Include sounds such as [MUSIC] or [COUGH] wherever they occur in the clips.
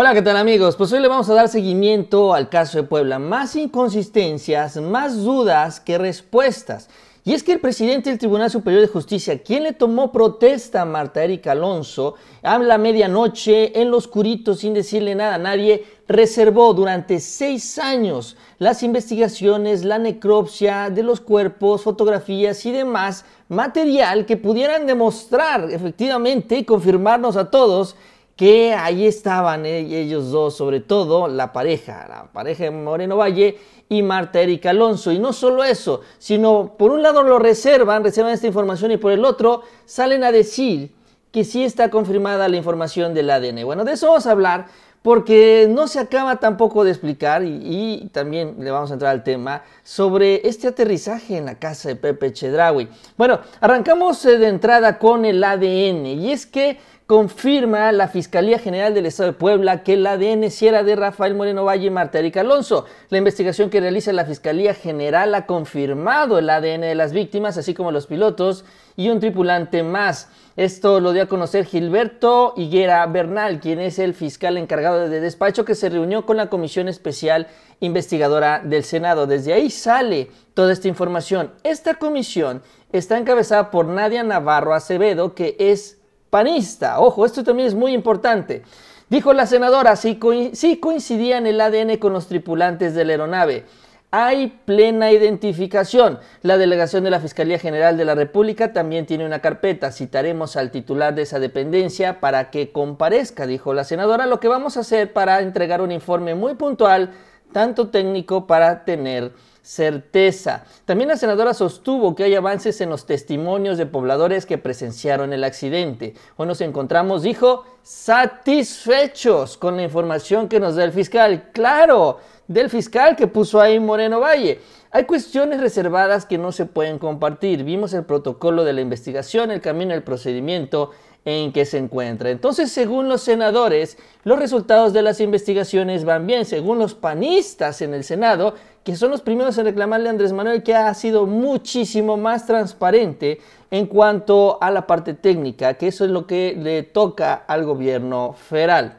Hola, ¿qué tal amigos? Pues hoy le vamos a dar seguimiento al caso de Puebla. Más inconsistencias, más dudas que respuestas. Y es que el presidente del Tribunal Superior de Justicia, quien le tomó protesta a Marta Erika Alonso, a la medianoche, en los curitos, sin decirle nada a nadie, reservó durante seis años las investigaciones, la necropsia de los cuerpos, fotografías y demás material que pudieran demostrar efectivamente y confirmarnos a todos que ahí estaban eh, ellos dos, sobre todo la pareja, la pareja de Moreno Valle y Marta Erika Alonso. Y no solo eso, sino por un lado lo reservan, reservan esta información y por el otro salen a decir que sí está confirmada la información del ADN. Bueno, de eso vamos a hablar porque no se acaba tampoco de explicar y, y, también le vamos a entrar al tema sobre este aterrizaje en la casa de Pepe Chedraui. Bueno, arrancamos eh, de entrada con el ADN y es que confirma la Fiscalía General del Estado de Puebla que el ADN sí era de Rafael Moreno Valle y Marta Erika Alonso. La investigación que realiza la Fiscalía General ha confirmado el ADN de las víctimas, así como los pilotos y un tripulante más. Esto lo dio a conocer Gilberto Higuera Bernal, quien es el fiscal encargado de despacho que se reunió con la Comisión Especial Investigadora del Senado. Desde ahí sale toda esta información. Esta comisión está encabezada por Nadia Navarro Acevedo, que es panista. Ojo, esto también es muy importante. Dijo la senadora, si, coincidía en coincidían el ADN con los tripulantes de la aeronave. Hay plena identificación. La delegación de la Fiscalía General de la República también tiene una carpeta. Citaremos al titular de esa dependencia para que comparezca, dijo la senadora, lo que vamos a hacer para entregar un informe muy puntual, tanto técnico para tener certeza. También la senadora sostuvo que hay avances en los testimonios de pobladores que presenciaron el accidente. Hoy nos encontramos, dijo, satisfechos con la información que nos da el fiscal. Claro, del fiscal que puso ahí Moreno Valle. Hay cuestiones reservadas que no se pueden compartir. Vimos el protocolo de la investigación, el camino el procedimiento en que se encuentra. Entonces, según los senadores, los resultados de las investigaciones van bien. Según los panistas en el Senado, que son los primeros en reclamarle a Andrés Manuel que ha sido muchísimo más transparente en cuanto a la parte técnica, que eso es lo que le toca al gobierno federal.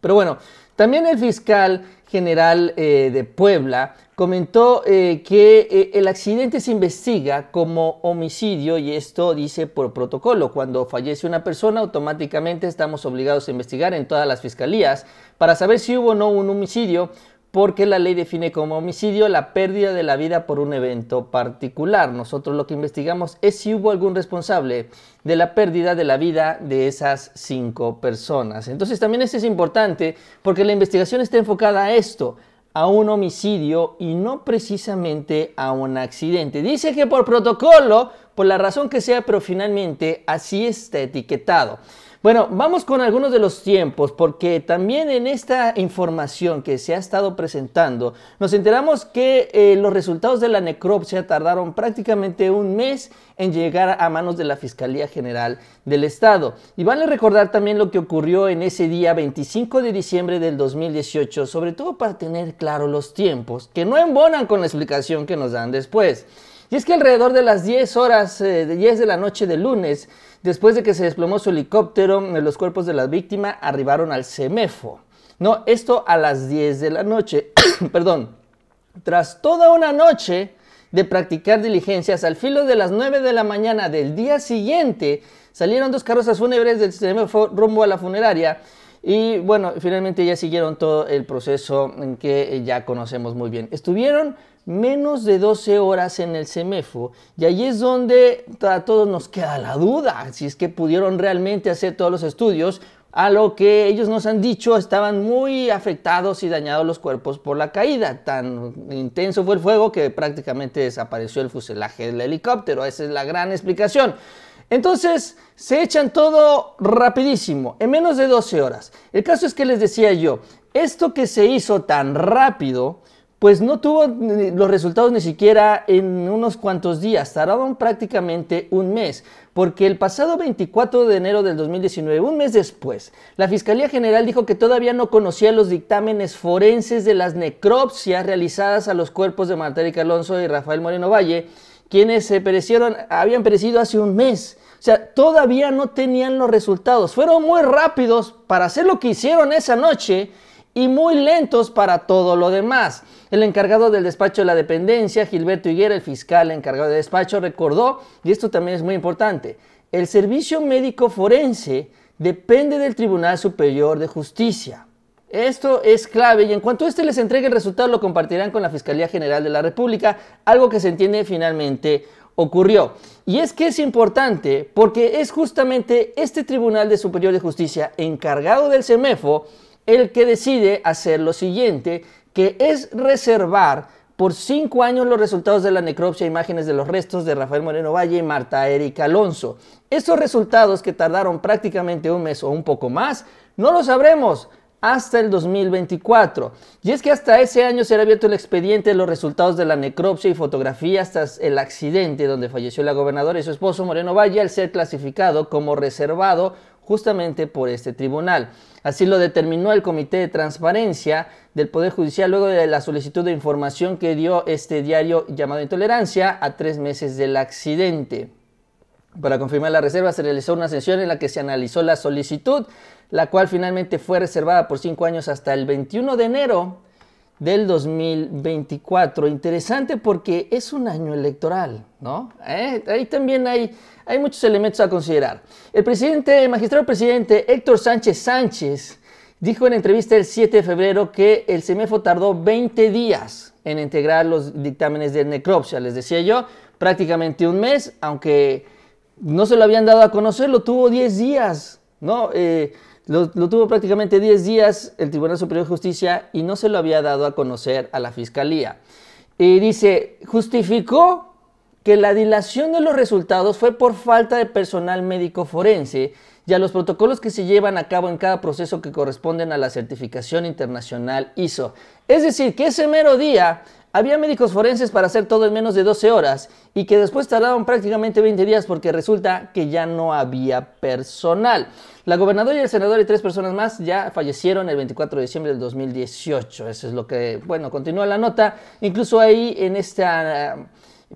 Pero bueno, también el fiscal general eh, de Puebla comentó eh, que eh, el accidente se investiga como homicidio y esto dice por protocolo. Cuando fallece una persona automáticamente estamos obligados a investigar en todas las fiscalías para saber si hubo o no un homicidio porque la ley define como homicidio la pérdida de la vida por un evento particular. Nosotros lo que investigamos es si hubo algún responsable de la pérdida de la vida de esas cinco personas. Entonces también esto es importante porque la investigación está enfocada a esto, a un homicidio y no precisamente a un accidente. Dice que por protocolo, por la razón que sea, pero finalmente así está etiquetado. Bueno, vamos con algunos de los tiempos, porque también en esta información que se ha estado presentando, nos enteramos que eh, los resultados de la necropsia tardaron prácticamente un mes en llegar a manos de la Fiscalía General del Estado. Y vale recordar también lo que ocurrió en ese día 25 de diciembre del 2018, sobre todo para tener claro los tiempos, que no embonan con la explicación que nos dan después. Y es que alrededor de las 10 horas, eh, de 10 de la noche del lunes, después de que se desplomó su helicóptero, eh, los cuerpos de la víctima arribaron al CEMEFO. No, esto a las 10 de la noche. [COUGHS] Perdón. Tras toda una noche de practicar diligencias, al filo de las 9 de la mañana del día siguiente, salieron dos carrozas fúnebres del CEMEFO rumbo a la funeraria y bueno, finalmente ya siguieron todo el proceso que eh, ya conocemos muy bien. Estuvieron menos de 12 horas en el CEMEFO y ahí es donde a todos nos queda la duda, si es que pudieron realmente hacer todos los estudios, a lo que ellos nos han dicho estaban muy afectados y dañados los cuerpos por la caída, tan intenso fue el fuego que prácticamente desapareció el fuselaje del helicóptero, esa es la gran explicación. Entonces se echan todo rapidísimo, en menos de 12 horas. El caso es que les decía yo, esto que se hizo tan rápido, pues no tuvo los resultados ni siquiera en unos cuantos días, tardaron prácticamente un mes, porque el pasado 24 de enero del 2019, un mes después, la Fiscalía General dijo que todavía no conocía los dictámenes forenses de las necropsias realizadas a los cuerpos de Marta Alonso y Rafael Moreno Valle, quienes se perecieron, habían perecido hace un mes. O sea, todavía no tenían los resultados. Fueron muy rápidos para hacer lo que hicieron esa noche y muy lentos para todo lo demás. El encargado del despacho de la dependencia, Gilberto Higuera, el fiscal encargado de despacho, recordó, y esto también es muy importante, el servicio médico forense depende del Tribunal Superior de Justicia. Esto es clave y en cuanto este les entregue el resultado lo compartirán con la Fiscalía General de la República, algo que se entiende finalmente ocurrió. Y es que es importante porque es justamente este Tribunal de Superior de Justicia encargado del CEMEFO el que decide hacer lo siguiente, que es reservar por cinco años los resultados de la necropsia imágenes de los restos de Rafael Moreno Valle y Marta Erika Alonso. Estos resultados que tardaron prácticamente un mes o un poco más, no lo sabremos hasta el 2024. Y es que hasta ese año será abierto el expediente de los resultados de la necropsia y fotografía hasta el accidente donde falleció la gobernadora y su esposo Moreno Valle al ser clasificado como reservado justamente por este tribunal. Así lo determinó el Comité de Transparencia del Poder Judicial luego de la solicitud de información que dio este diario llamado Intolerancia a tres meses del accidente. Para confirmar la reserva se realizó una sesión en la que se analizó la solicitud, la cual finalmente fue reservada por cinco años hasta el 21 de enero del 2024. Interesante porque es un año electoral, ¿no? Eh, ahí también hay, hay muchos elementos a considerar. El presidente, el magistrado presidente Héctor Sánchez Sánchez dijo en entrevista el 7 de febrero que el CEMEFO tardó 20 días en integrar los dictámenes de necropsia, les decía yo, prácticamente un mes, aunque no se lo habían dado a conocer, lo tuvo 10 días, ¿no? Eh, lo, lo, tuvo prácticamente 10 días el Tribunal Superior de Justicia y no se lo había dado a conocer a la Fiscalía. Y dice, justificó que la dilación de los resultados fue por falta de personal médico forense y a los protocolos que se llevan a cabo en cada proceso que corresponden a la certificación internacional ISO. Es decir, que ese mero día había médicos forenses para hacer todo en menos de 12 horas y que después tardaron prácticamente 20 días porque resulta que ya no había personal. La gobernadora y el senador y tres personas más ya fallecieron el 24 de diciembre del 2018. Eso es lo que, bueno, continúa la nota. Incluso ahí en esta eh,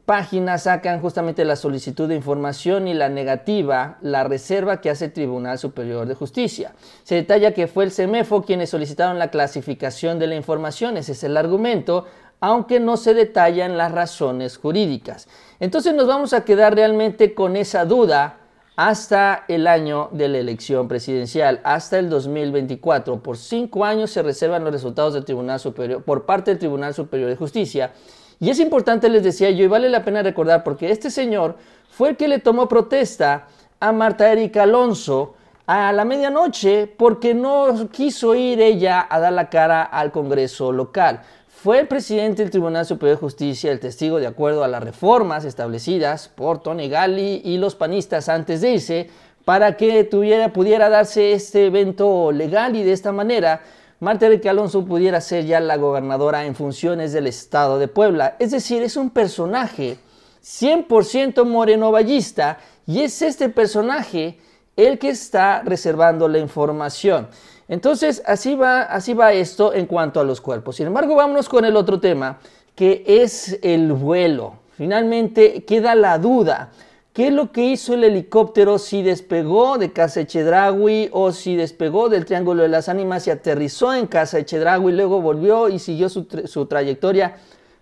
página sacan justamente la solicitud de información y la negativa, la reserva que hace el Tribunal Superior de Justicia. Se detalla que fue el CEMEFO quienes solicitaron la clasificación de la información, ese es el argumento aunque no se detallan las razones jurídicas. Entonces nos vamos a quedar realmente con esa duda hasta el año de la elección presidencial, hasta el 2024. Por cinco años se reservan los resultados del Tribunal Superior, por parte del Tribunal Superior de Justicia. Y es importante, les decía yo, y vale la pena recordar, porque este señor fue el que le tomó protesta a Marta Erika Alonso a la medianoche porque no quiso ir ella a dar la cara al Congreso local. Fue el presidente del Tribunal Superior de Justicia el testigo de acuerdo a las reformas establecidas por Tony Gali y los panistas antes de irse para que tuviera, pudiera darse este evento legal y de esta manera Marta Enrique Alonso pudiera ser ya la gobernadora en funciones del Estado de Puebla. Es decir, es un personaje 100% morenovallista y es este personaje el que está reservando la información. Entonces, así va, así va esto en cuanto a los cuerpos. Sin embargo, vámonos con el otro tema, que es el vuelo. Finalmente queda la duda. ¿Qué es lo que hizo el helicóptero si despegó de Casa Echedragui o si despegó del Triángulo de las Ánimas y aterrizó en Casa Echedragui y luego volvió y siguió su trayectoria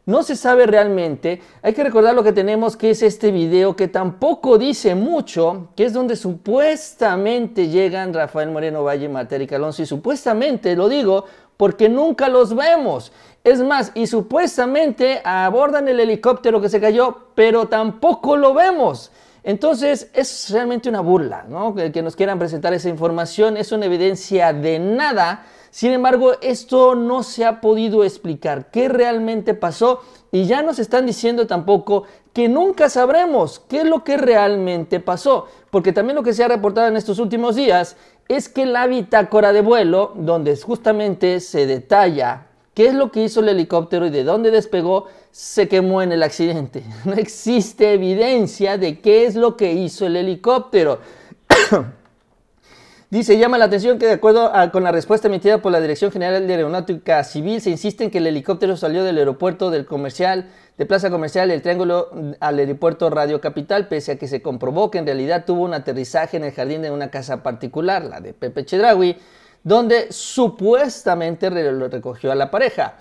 no se sabe realmente. Hay que recordar lo que tenemos, que es este video que tampoco dice mucho, que es donde supuestamente llegan Rafael Moreno Valle, y Materi Alonso, y supuestamente, lo digo, porque nunca los vemos. Es más, y supuestamente abordan el helicóptero que se cayó, pero tampoco lo vemos. Entonces es realmente una burla ¿no? que, nos quieran presentar esa información, es una evidencia de nada. Sin embargo, esto no se ha podido explicar qué realmente pasó y ya nos están diciendo tampoco que nunca sabremos qué es lo que realmente pasó, porque también lo que se ha reportado en estos últimos días es que la bitácora de vuelo, donde justamente se detalla qué es lo que hizo el helicóptero y de dónde despegó, se quemó en el accidente. [LAUGHS] No existe evidencia de qué es lo que hizo el helicóptero. [COUGHS] Dice, llama la atención que de acuerdo con la respuesta emitida por la Dirección General de Aeronáutica Civil, se insiste en que el helicóptero salió del aeropuerto del comercial, de Plaza Comercial del Triángulo al aeropuerto Radio Capital, pese a que se comprobó que en realidad tuvo un aterrizaje en el jardín de una casa particular, la de Pepe Chedraui, donde supuestamente lo recogió a la pareja.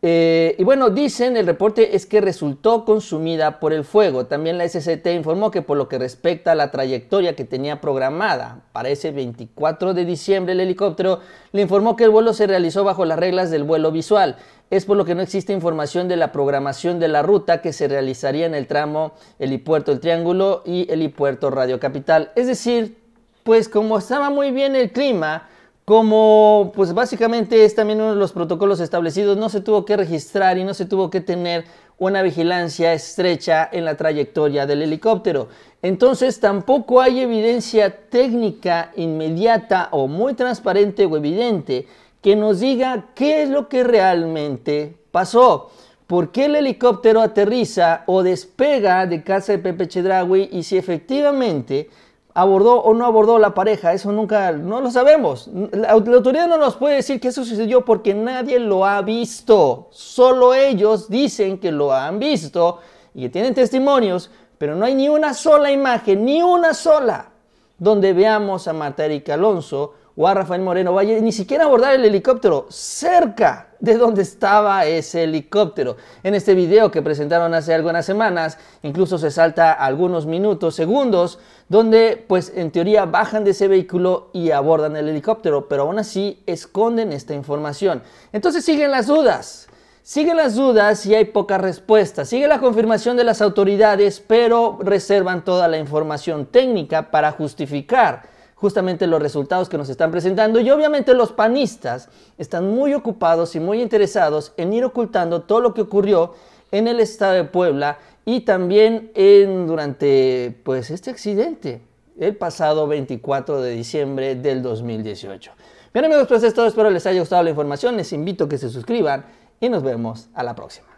Eh, y bueno, dicen, el reporte es que resultó consumida por el fuego. También la SCT informó que por lo que respecta a la trayectoria que tenía programada para ese 24 de diciembre, el helicóptero le informó que el vuelo se realizó bajo las reglas del vuelo visual. Es por lo que no existe información de la programación de la ruta que se realizaría en el tramo Helipuerto El Triángulo y Helipuerto Radio Capital. Es decir, pues como estaba muy bien el clima, como pues básicamente es también uno de los protocolos establecidos, no se tuvo que registrar y no se tuvo que tener una vigilancia estrecha en la trayectoria del helicóptero. Entonces tampoco hay evidencia técnica inmediata o muy transparente o evidente que nos diga qué es lo que realmente pasó. ¿Por qué el helicóptero aterriza o despega de casa de Pepe Chedraui y si efectivamente abordó o no abordó la pareja, eso nunca, no lo sabemos. La, autoridad no nos puede decir que eso sucedió porque nadie lo ha visto. Solo ellos dicen que lo han visto y que tienen testimonios, pero no hay ni una sola imagen, ni una sola, donde veamos a Marta Erika Alonso o a Rafael Moreno Valle, ni siquiera abordar el helicóptero cerca de donde estaba ese helicóptero. En este video que presentaron hace algunas semanas, incluso se salta algunos minutos, segundos, donde pues en teoría bajan de ese vehículo y abordan el helicóptero, pero aún así esconden esta información. Entonces siguen las dudas. Siguen las dudas y hay pocas respuestas. Sigue la confirmación de las autoridades, pero reservan toda la información técnica para justificar justamente los resultados que nos están presentando y obviamente los panistas están muy ocupados y muy interesados en ir ocultando todo lo que ocurrió en el estado de Puebla y también en, durante pues, este accidente el pasado 24 de diciembre del 2018. Bien amigos, pues es todo, espero les haya gustado la información, les invito a que se suscriban y nos vemos a la próxima.